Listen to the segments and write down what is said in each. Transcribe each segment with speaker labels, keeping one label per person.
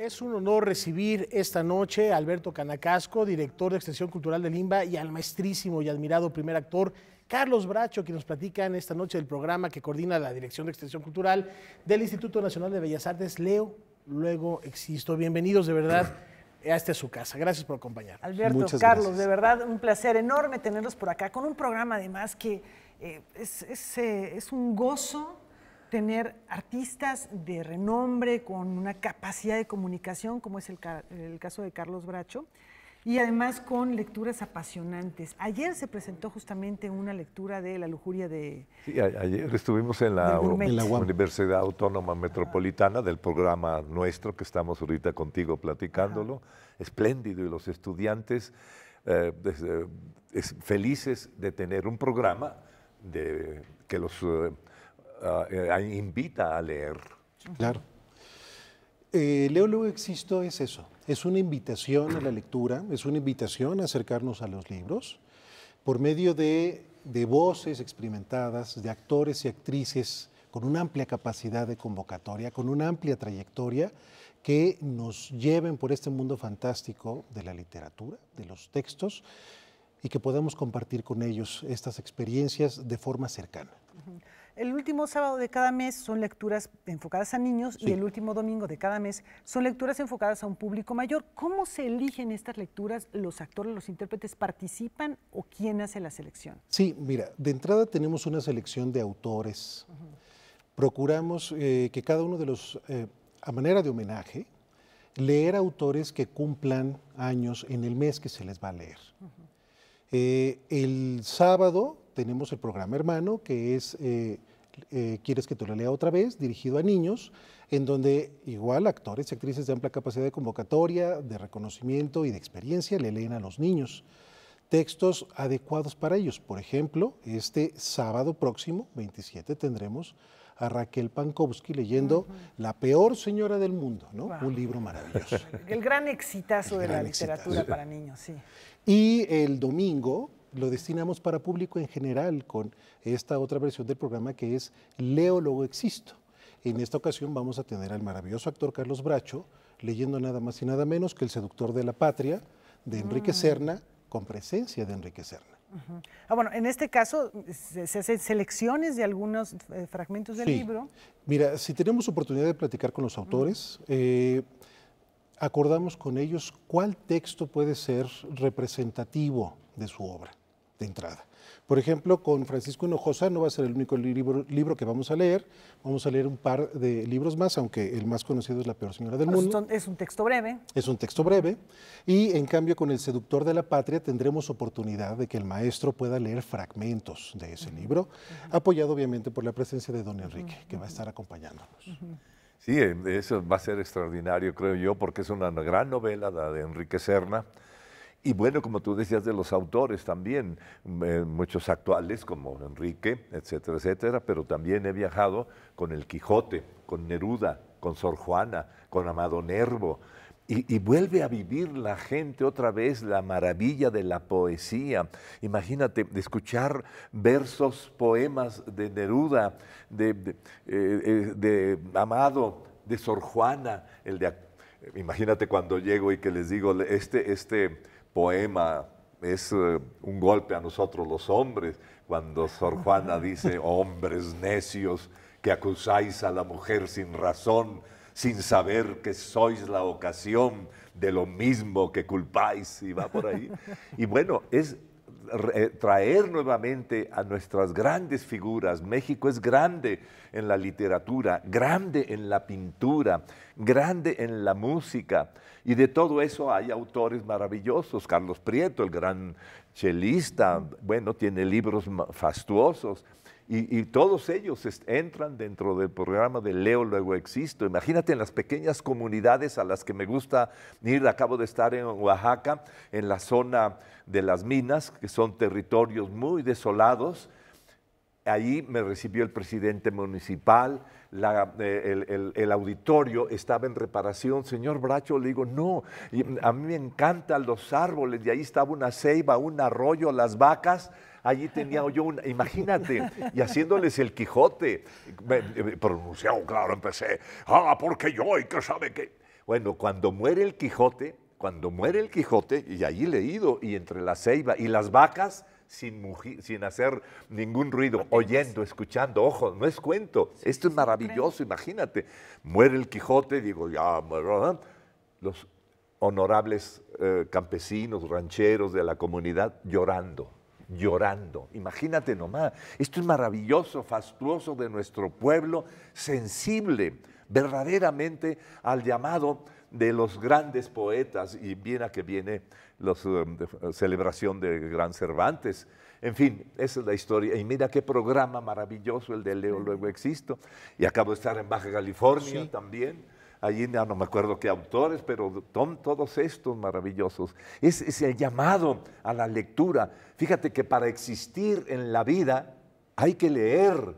Speaker 1: Es un honor recibir esta noche a Alberto Canacasco, director de Extensión Cultural de Limba, y al maestrísimo y admirado primer actor Carlos Bracho, que nos platica en esta noche del programa que coordina la Dirección de Extensión Cultural del Instituto Nacional de Bellas Artes, Leo, luego existo. Bienvenidos de verdad. Esta su casa. Gracias por acompañarnos. Alberto, Carlos, de verdad un
Speaker 2: placer enorme tenerlos por acá con un programa además que eh, eh, es un gozo tener artistas de renombre con una capacidad de comunicación, como es el, caso de Carlos Bracho, y además con lecturas apasionantes. Ayer se presentó justamente una lectura de La lujuria de...
Speaker 3: Sí, ayer estuvimos en la, Universidad Autónoma Metropolitana del programa nuestro, que estamos ahorita contigo platicándolo, espléndido, y los estudiantes eh, eh, felices de tener un programa de, que los... Eh, eh, eh, invita a leer.
Speaker 4: Claro. Eh, Leo Luego Existo es eso, es una invitación a la lectura, es una invitación a acercarnos a los libros por medio de, voces experimentadas, de actores y actrices con una amplia capacidad de convocatoria, con una amplia trayectoria, que nos lleven por este mundo fantástico de la literatura, de los textos, y que podamos compartir con ellos estas experiencias de forma cercana
Speaker 2: el último sábado de cada mes son lecturas enfocadas a niños y el último domingo de cada mes son lecturas enfocadas a un público mayor. ¿Cómo se eligen estas lecturas? ¿Los actores, los intérpretes participan o quién hace la selección?
Speaker 4: Sí, mira, de entrada tenemos una selección de autores. Procuramos eh, que cada uno de los, eh, a manera de homenaje, leer autores que cumplan años en el mes que se les va a leer. Eh, el sábado tenemos el programa hermano, que es eh, eh, Quieres que te lo lea otra vez, dirigido a niños, en donde igual actores y actrices de amplia capacidad de convocatoria, de reconocimiento y de experiencia le leen a los niños textos adecuados para ellos. Por ejemplo, este sábado próximo, 27, tendremos a Raquel Pankowski leyendo La peor señora del mundo, ¿no? Un libro maravilloso.
Speaker 2: El gran exitazo de la literatura para niños, sí.
Speaker 4: Y el domingo, lo destinamos para público en general con esta otra versión del programa que es Leo Luego Existo. En esta ocasión vamos a tener al maravilloso actor Carlos Bracho leyendo nada más y nada menos que El seductor de la patria de Enrique mm. Serna con presencia de Enrique Serna.
Speaker 2: Ah, bueno, en este caso se, hacen selecciones de algunos eh, fragmentos del libro.
Speaker 4: Mira, si tenemos oportunidad de platicar con los autores, eh, acordamos con ellos cuál texto puede ser representativo de su obra de entrada. Por ejemplo, con Francisco Hinojosa no va a ser el único libro, que vamos a leer. Vamos a leer un par de libros más, aunque el más conocido es La Peor Señora del Mundo.
Speaker 2: Es un texto breve.
Speaker 4: Es un texto breve. Y en cambio, con El Seductor de la Patria tendremos oportunidad de que el maestro pueda leer fragmentos de ese libro, apoyado obviamente por la presencia de don Enrique, que va a estar acompañándonos.
Speaker 3: Sí, eh, eso va a ser extraordinario, creo yo, porque es una gran novela la de Enrique Serna. Y bueno, como tú decías de los autores también, mm, eh, muchos actuales como Enrique, etcétera, etcétera, pero también he viajado con El Quijote, con Neruda, con Sor Juana, con Amado Nervo. Y, vuelve a vivir la gente otra vez la maravilla de la poesía. Imagínate, escuchar versos, poemas de Neruda, de, eh, eh, Amado, de Sor Juana, el de... Imagínate cuando llego y que les digo, este, este poema es eh, un golpe a nosotros los hombres cuando Sor Juana dice, hombres necios que acusáis a la mujer sin razón, sin saber que sois la ocasión de lo mismo que culpáis, y va por ahí. Y bueno, es eh, traer nuevamente a nuestras grandes figuras. México es grande en la literatura, grande en la pintura, grande en la música. Y de todo eso hay autores maravillosos. Carlos Prieto, el gran chelista, bueno, tiene libros fastuosos. Y, todos ellos entran dentro del programa de Leo Luego Existo. Imagínate en las pequeñas comunidades a las que me gusta ir. Acabo de estar en Oaxaca, en la zona de las minas, que son territorios muy desolados Allí me recibió el presidente municipal, eh, el, auditorio estaba en reparación. Señor Bracho, le digo, no, a mí me encantan los árboles, y ahí estaba una ceiba, un arroyo, las vacas. Allí tenía yo una, imagínate, y haciéndoles el Quijote, eh, pronunciado, claro, empecé, ah, porque yo, y que sabe qué. Bueno, cuando muere el Quijote, cuando muere el Quijote, y allí leído, y entre la ceiba y las vacas, sin, hacer ningún ruido, oyendo, escuchando. Ojo, no es cuento. Esto es maravilloso, imagínate. Muere el Quijote, digo, ya, los honorables eh, campesinos, rancheros de la comunidad llorando llorando. Imagínate nomás, esto es maravilloso, fastuoso de nuestro pueblo, sensible verdaderamente al llamado de los grandes poetas y viene a que viene la eh, eh, celebración de Gran Cervantes. En fin, esa es la historia. Y mira qué programa maravilloso el de Leo Luego Existo. Y acabo de estar en Baja California también. Allí no me acuerdo qué autores, pero todos estos maravillosos. Es, es el llamado a la lectura. Fíjate que para existir en la vida hay que leer.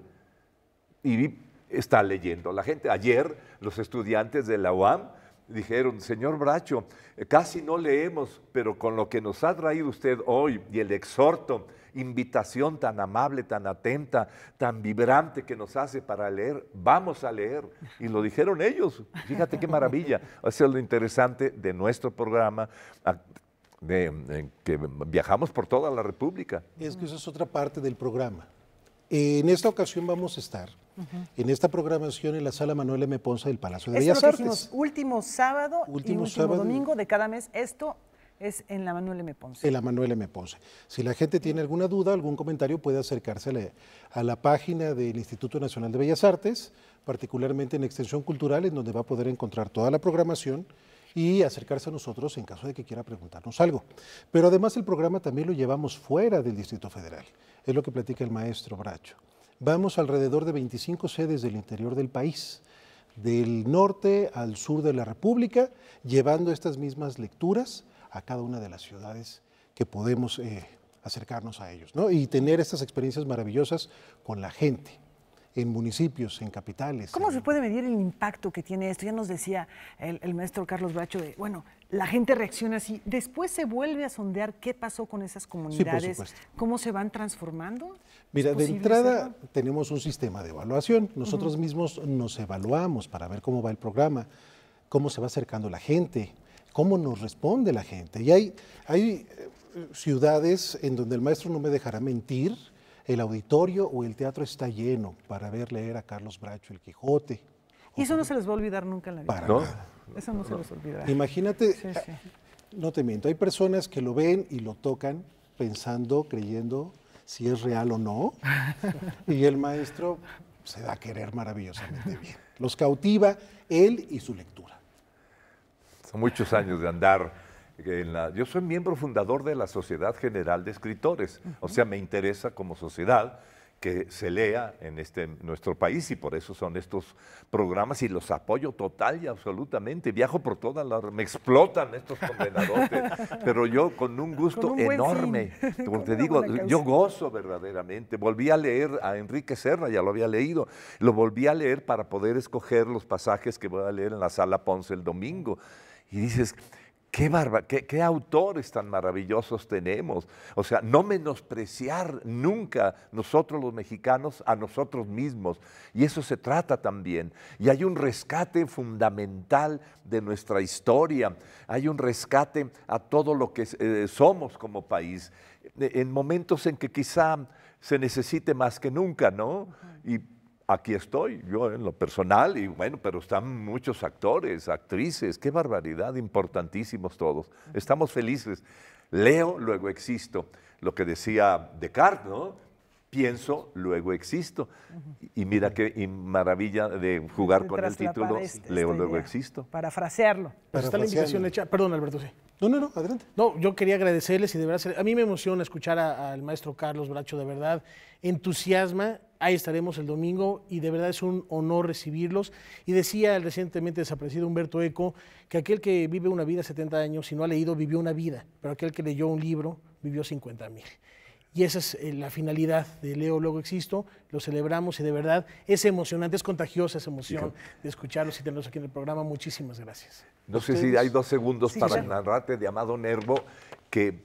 Speaker 3: Y está leyendo la gente. Ayer los estudiantes de la UAM dijeron, señor Bracho, casi no leemos, pero con lo que nos ha traído usted hoy y el exhorto, invitación tan amable, tan atenta, tan vibrante que nos hace para leer, vamos a leer. Y lo dijeron ellos, fíjate qué maravilla. Eso es lo interesante de nuestro programa. Ah, de, eh, que viajamos por toda la República.
Speaker 4: Es que eso es otra parte del programa en esta ocasión vamos a estar en esta programación en la sala Manuel M. Ponce del Palacio de Bellas Artes.
Speaker 2: último sábado último y último domingo de cada mes. Esto es en la Manuel M. Ponce. En
Speaker 4: la Manuel M. Ponce. Si la gente tiene alguna duda, algún comentario, puede acercarse a la, a la, página del Instituto Nacional de Bellas Artes, particularmente en Extensión Cultural, en donde va a poder encontrar toda la programación y acercarse a nosotros en caso de que quiera preguntarnos algo. Pero además el programa también lo llevamos fuera del Distrito Federal, es lo que platica el maestro Bracho. Vamos alrededor de 25 sedes del interior del país, del norte al sur de la República, llevando estas mismas lecturas a cada una de las ciudades que podemos eh, acercarnos a ellos y tener estas experiencias maravillosas con la gente en municipios, en capitales. ¿Cómo
Speaker 2: se puede medir el impacto que tiene esto? Ya nos decía el, maestro Carlos Bracho de, bueno, la gente reacciona así, después se vuelve a sondear qué pasó con esas comunidades, cómo se van transformando. Mira, de entrada
Speaker 4: tenemos un sistema de evaluación, nosotros mismos nos evaluamos para ver cómo va el programa, cómo se va acercando la gente, cómo nos responde la gente. Y hay, hay eh, ciudades en donde el maestro no me dejará mentir, el auditorio o el teatro está lleno para ver leer a Carlos Bracho el Quijote.
Speaker 2: Y eso no se les va a olvidar nunca en la vida. Eso no, se les olvidará.
Speaker 4: Imagínate, ah, no te miento, hay personas que lo ven y lo tocan pensando, creyendo si es real o no, y el maestro se da a querer maravillosamente bien. Los cautiva él y su lectura.
Speaker 3: Son muchos años de andar yo soy miembro fundador de la Sociedad General de Escritores, o sea, me interesa como sociedad que se lea en este, nuestro país y por eso son estos programas y los apoyo total y absolutamente. Viajo por todas las... Me explotan estos condenadotes, pero yo con un gusto enorme, porque te digo, yo gozo verdaderamente. Volví a leer a Enrique Serra, ya lo había leído, lo volví a leer para poder escoger los pasajes que voy a leer en la sala Ponce el domingo. Y dices, Qué, barba, qué, autores tan maravillosos tenemos. O sea, no menospreciar nunca nosotros los mexicanos a nosotros mismos. Y eso se trata también. Y hay un rescate fundamental de nuestra historia. Hay un rescate a todo lo que eh, somos como país. Eh, en momentos en que quizá se necesite más que nunca, ¿no? aquí estoy, yo en lo personal, y bueno, pero están muchos actores, actrices, qué barbaridad, importantísimos todos. Estamos felices. Leo, luego existo. Lo que decía Descartes, ¿no? pienso, luego existo. Y mira qué maravilla de jugar con el título, Leo, este, luego existo.
Speaker 1: Parafrasearlo. Pues está la invitación hecha. Perdón, Alberto, sí. No, no, no, adelante. No, yo quería agradecerles y de verdad, a mí me emociona escuchar al maestro Carlos Bracho, de verdad, entusiasma. Ahí estaremos el domingo y de verdad es un honor recibirlos. Y decía el recientemente desaparecido Humberto Eco que aquel que vive una vida 70 años, y no ha leído, vivió una vida, pero aquel que leyó un libro, vivió 50 mil. Y esa es eh, la finalidad de Leo Luego Existo. Lo celebramos y de verdad es emocionante, es contagiosa esa emoción de escucharlos y tenerlos aquí en el programa. Muchísimas gracias. No sé si hay dos segundos para
Speaker 3: narrarte de Amado Nervo, que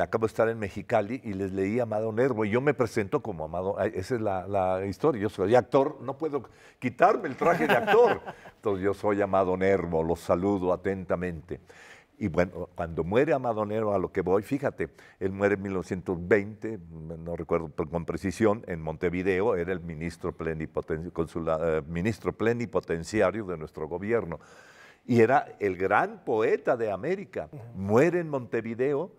Speaker 3: acabo de estar en Mexicali y les leí Amado Nervo y yo me presento como Amado, esa es la, historia, yo soy actor, no puedo quitarme el traje de actor, entonces yo soy Amado Nervo, los saludo atentamente. Y bueno, cuando muere Amadonero, a lo que voy, fíjate, él muere en 1920, mm, no recuerdo con precisión, en Montevideo, era el eh, ministro, plenipotenciario de nuestro gobierno. Y era el gran poeta de América. Muere en Montevideo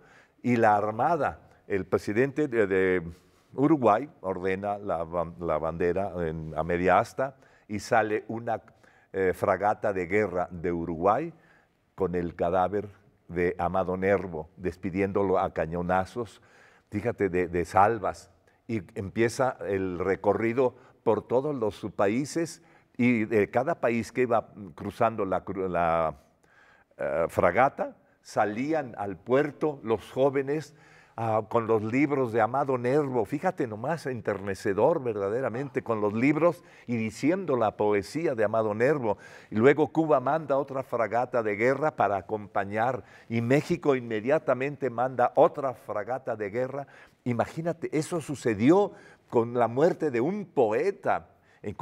Speaker 3: y la Armada, el presidente de, Uruguay ordena la, bandera a media asta y sale una eh, fragata de guerra de Uruguay con el cadáver de Amado Nervo, despidiéndolo a cañonazos, fíjate, de, salvas, y empieza el recorrido por todos los países y de cada país que iba cruzando la, eh, fragata, salían al puerto los jóvenes Ah, con los libros de Amado Nervo, fíjate nomás, enternecedor verdaderamente, con los libros y diciendo la poesía de Amado Nervo. Y luego Cuba manda otra fragata de guerra para acompañar y México inmediatamente manda otra fragata de guerra. Imagínate, eso sucedió con la muerte de un poeta. Y,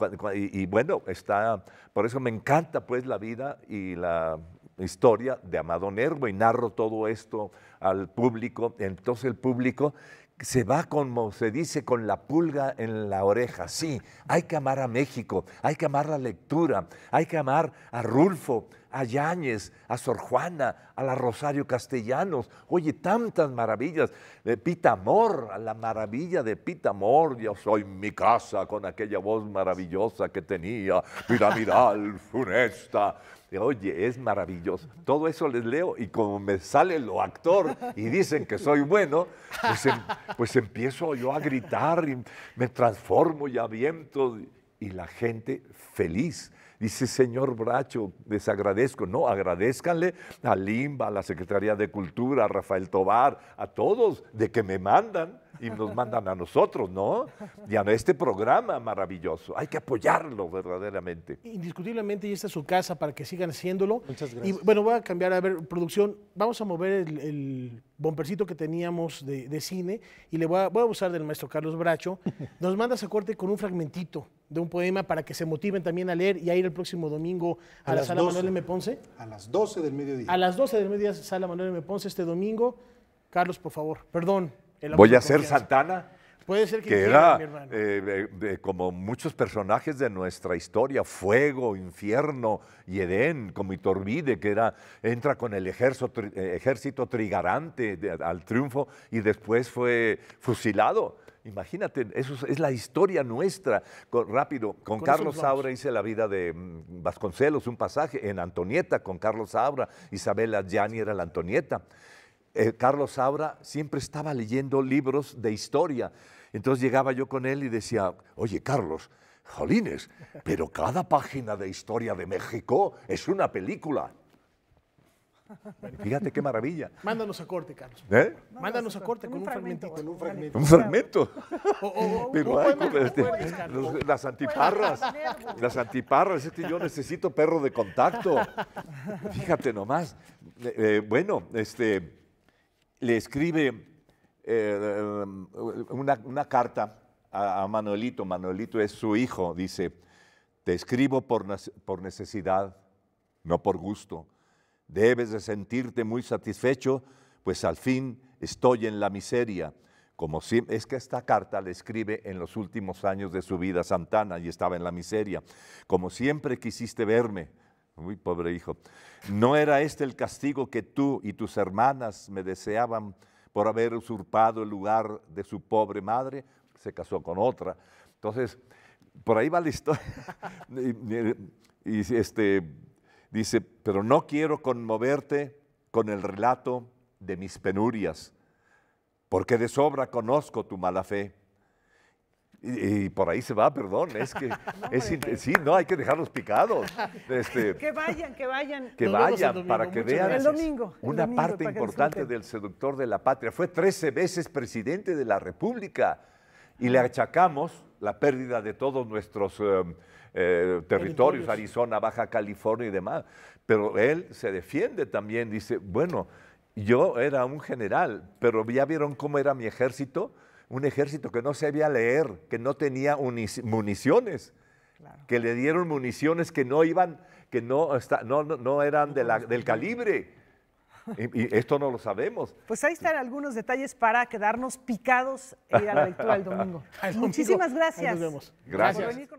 Speaker 3: y, bueno, está, por eso me encanta pues la vida y la, historia de Amado Nervo y narro todo esto al público. Entonces el público se va como se dice con la pulga en la oreja. Sí, hay que amar a México, hay que amar la lectura, hay que amar a Rulfo, a Yáñez, a Sor Juana, a la Rosario Castellanos. Oye, tantas maravillas. De Pita Amor, a la maravilla de Pita Amor. Yo soy mi casa con aquella voz maravillosa que tenía, piramidal, funesta. Oye, es maravilloso. Todo eso les leo y como me sale lo actor y dicen que soy bueno, pues, em, pues, empiezo yo a gritar y me transformo y aviento. Y la gente feliz. Dice, señor Bracho, les agradezco. No, agradezcanle a Limba, a la Secretaría de Cultura, a Rafael Tobar, a todos de que me mandan y nos mandan a nosotros, ¿no? Y a este programa maravilloso. Hay que apoyarlo verdaderamente.
Speaker 1: Indiscutiblemente, y esta es su casa para que sigan haciéndolo. Muchas gracias. Y bueno, voy a cambiar, a ver, producción, vamos a mover el, el bompercito que teníamos de, cine y le voy a, voy a usar del maestro Carlos Bracho. Nos manda a corte con un fragmentito de un poema para que se motiven también a leer y a ir el próximo domingo a, la sala Manuel M. Ponce. A las 12 del mediodía. A las 12 del mediodía, sala Manuel M. Ponce, este domingo. Carlos, por favor, perdón,
Speaker 3: Voy a ser Santana. Puede ser que, era eh, como muchos personajes de nuestra historia, Fuego, Infierno y Edén, como Iturbide, que era, entra con el eh, ejército, trigarante al triunfo y después fue fusilado. Imagínate, eso es, la historia nuestra. Con, rápido, con, Carlos Saura hice la vida de mm, Vasconcelos, un pasaje en Antonieta con Carlos Saura, Isabela Gianni era la Antonieta. Eh, Carlos Saura siempre estaba leyendo libros de historia. Entonces llegaba yo con él y decía, oye Carlos, jolines, pero cada página de historia de México es una película.
Speaker 1: Fíjate qué maravilla. Mándanos a corte, Carlos. ¿Eh? Mándanos a corte con un, fragmentito. un fragmento. Un fragmento. las antiparras. las este,
Speaker 3: antiparras. yo necesito perro de contacto. Fíjate nomás. Eh, eh, bueno, este, le escribe eh, eh, una, carta a, Manuelito. Manuelito es su hijo. Dice, te escribo por, necesidad, no por gusto. Debes de sentirte muy satisfecho, pues al fin estoy en la miseria. Como es que esta carta le escribe en los últimos años de su vida Santana y estaba en la miseria. Como siempre quisiste verme, muy pobre hijo. ¿No era este el castigo que tú y tus hermanas me deseaban por haber usurpado el lugar de su pobre madre? Se casó con otra. Entonces, por ahí va la historia. y, este, dice, pero no quiero conmoverte con el relato de mis penurias, porque de sobra conozco tu mala fe. Y, por ahí se va, perdón, es que es, sí, no, hay que dejarlos picados. Este, que
Speaker 2: vayan, que vayan. Que vayan para que vean el domingo, una parte importante
Speaker 3: del seductor de la patria. Fue 13 veces presidente de la República y le ah. achacamos la pérdida de todos nuestros eh, eh, territorios, Arizona, Baja California y demás. Pero él se defiende también, dice, bueno, yo era un general, pero ya vieron cómo era mi ejército un ejército que no sabía leer, que no tenía municiones, que le dieron municiones que no iban, que no, no, eran del calibre. Y, esto no lo sabemos.
Speaker 2: Pues ahí están algunos detalles para quedarnos picados e a la lectura el domingo. Muchísimas gracias. Gracias.